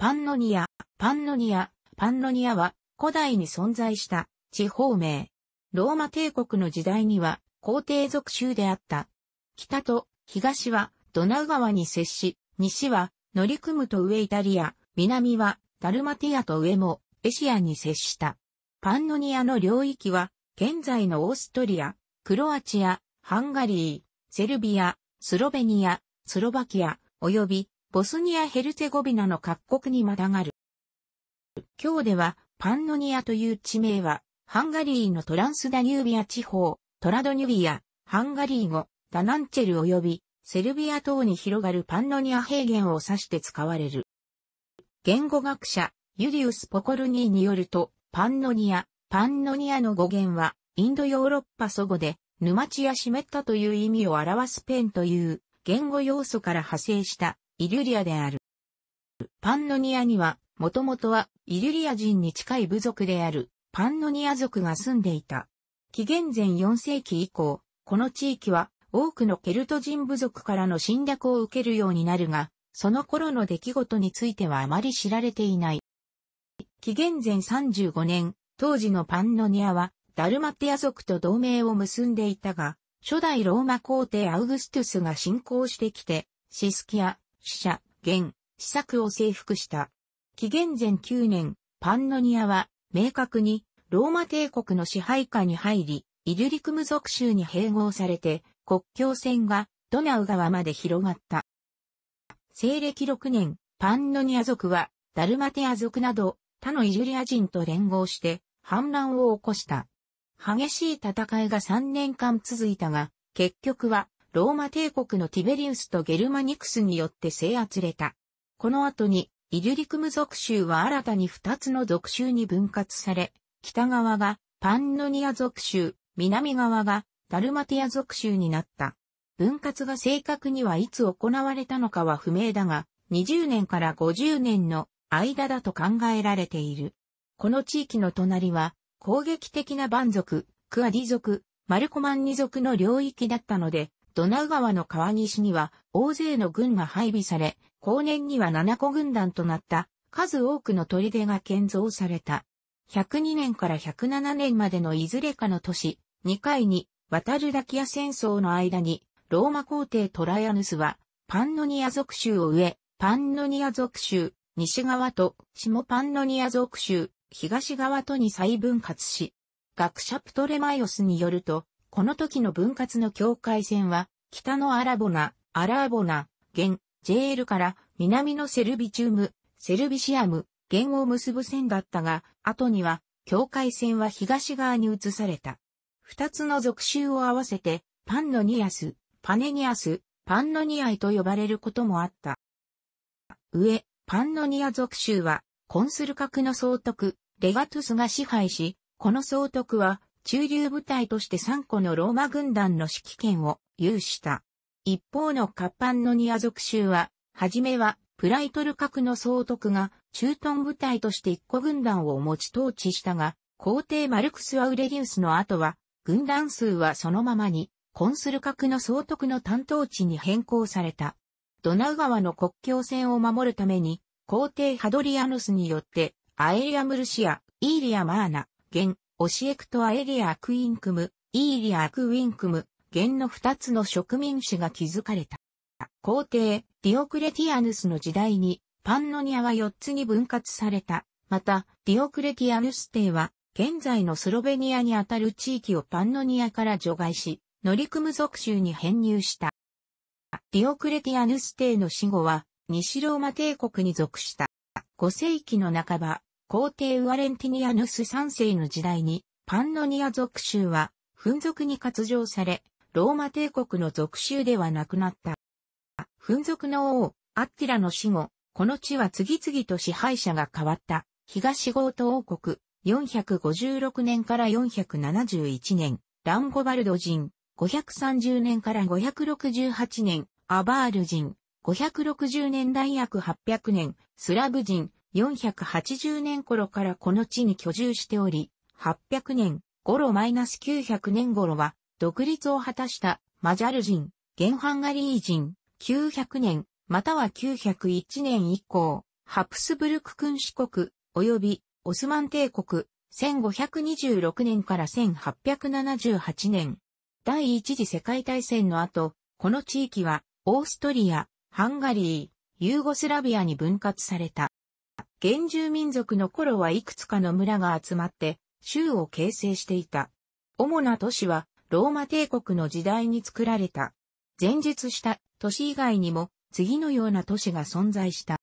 パンノニア、パンノニア、パンノニアは古代に存在した地方名。ローマ帝国の時代には皇帝属州であった。北と東はドナウ川に接し、西は乗り組むと上イタリア、南はダルマティアと上もエシアに接した。パンノニアの領域は現在のオーストリア、クロアチア、ハンガリー、セルビア、スロベニア、スロバキア、及びボスニア・ヘルツェゴビナの各国にまたがる。今日では、パンノニアという地名は、ハンガリーのトランスダニュービア地方、トラドニュビア、ハンガリー語、ダナンチェル及び、セルビア等に広がるパンノニア平原を指して使われる。言語学者、ユリウス・ポコルニーによると、パンノニア、パンノニアの語源は、インドヨーロッパ祖語で、沼地や湿ったという意味を表すペンという言語要素から派生したイリュリアである。パンノニアには、もともとはイリュリア人に近い部族であるパンノニア族が住んでいた。紀元前4世紀以降、この地域は多くのケルト人部族からの侵略を受けるようになるが、その頃の出来事についてはあまり知られていない。紀元前35年、当時のパンノニアは、ダルマテア族と同盟を結んでいたが、初代ローマ皇帝アウグストゥスが侵攻してきて、シスキア、死者、現、死作を征服した。紀元前9年、パンノニアは、明確に、ローマ帝国の支配下に入り、イリュリクム族州に併合されて、国境線がドナウ川まで広がった。西暦6年、パンノニア族は、ダルマテア族など、他のイジュリア人と連合して、反乱を起こした。激しい戦いが3年間続いたが、結局はローマ帝国のティベリウスとゲルマニクスによって制圧れた。この後に、イリュリクム属州は新たに2つの属州に分割され、北側がパンノニア属州、南側がダルマティア属州になった。分割が正確にはいつ行われたのかは不明だが、20年から50年の間だと考えられている。この地域の隣は、攻撃的な蛮族、クアディ族、マルコマンニ族の領域だったので、ドナウ川の川岸には大勢の軍が配備され、後年には7個軍団となった数多くの砦が建造された。102年から107年までのいずれかの年、2回に渡るダキア戦争の間に、ローマ皇帝トライアヌスは、パンノニア属州を植え、パンノニア属州、西側と下パンノニア属州、東側とに再分割し、学者プトレマイオスによると、この時の分割の境界線は、北のアラボナ、アラーボナ、現、JL から南のセルビチウム、セルビシアム、現を結ぶ線だったが、後には、境界線は東側に移された。二つの属州を合わせて、パンノニアス、パネニアス、パンノニアイと呼ばれることもあった。上、パンノニア属州は、コンスル格の総督、レガトゥスが支配し、この総督は、中流部隊として3個のローマ軍団の指揮権を有した。一方のカッパンノニア属州は、はじめはプライトル閣の総督が駐屯部隊として1個軍団を持ち統治したが、皇帝マルクス・アウレリウスの後は、軍団数はそのままに、コンスル閣の総督の担当地に変更された。ドナウ川の国境線を守るために、皇帝ハドリアノスによって、アエリア・ムルシア、イーリア・マーナ、現、オシエクトアエリアクインクム、イーリアクウィンクム、元の二つの植民主が築かれた。皇帝、ディオクレティアヌスの時代に、パンノニアは四つに分割された。また、ディオクレティアヌス帝は、現在のスロベニアにあたる地域をパンノニアから除外し、乗り組む属州に編入した。ディオクレティアヌス帝の死後は、西ローマ帝国に属した。5世紀の半ば、皇帝ウアレンティニアヌス三世の時代に、パンノニア属州は、紛族に割譲され、ローマ帝国の属州ではなくなった。紛族の王、アッティラの死後、この地は次々と支配者が変わった、東ゴート王国、456年から471年、ランゴバルド人、530年から568年、アバール人、560年代約800年、スラブ人、480年頃からこの地に居住しており、800年頃 -900 年頃は独立を果たしたマジャル人、現ハンガリー人、900年、または901年以降、ハプスブルク君主国、及びオスマン帝国、1526年から1878年。第一次世界大戦の後、この地域は、オーストリア、ハンガリー、ユーゴスラビアに分割された。原住民族の頃はいくつかの村が集まって州を形成していた。主な都市はローマ帝国の時代に作られた。前述した都市以外にも次のような都市が存在した。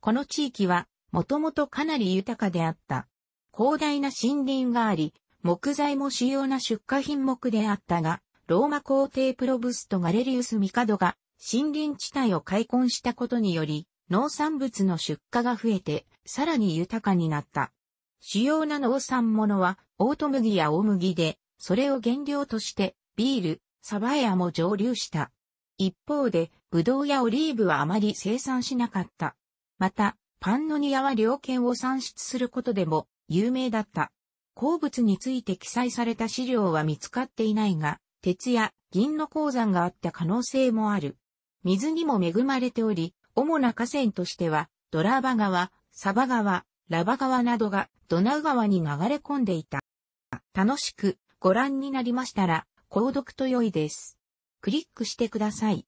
この地域はもともとかなり豊かであった。広大な森林があり、木材も主要な出荷品目であったが、ローマ皇帝プロブストガレリウス・ミカドが森林地帯を開墾したことにより、農産物の出荷が増えて、さらに豊かになった。主要な農産物は、オート麦や大麦で、それを原料として、ビール、サバエアも蒸留した。一方で、ブドウやオリーブはあまり生産しなかった。また、パンノニアは猟犬を産出することでも有名だった。鉱物について記載された資料は見つかっていないが、鉄や銀の鉱山があった可能性もある。水にも恵まれており、主な河川としては、ドラーバ川、サバ川、ラバ川などがドナウ川に流れ込んでいた。楽しくご覧になりましたら、購読と良いです。クリックしてください。